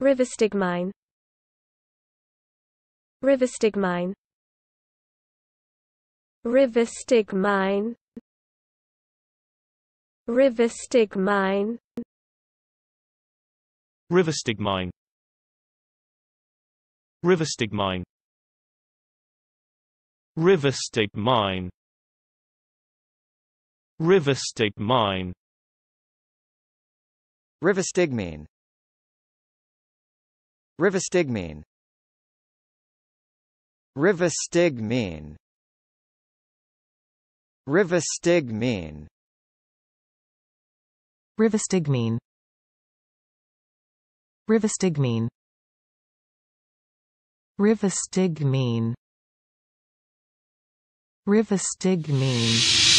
Riverstigmine Riverstigmine Riverstigmine Riverstigmine Riverstigmine Riverstigmine Riverstigmine Riverstigmine Riverstigmine Rivastigmine Rivastigmine Rivastigmine Rivastigmine Rivastigmine Rivastigmine Rivastigmine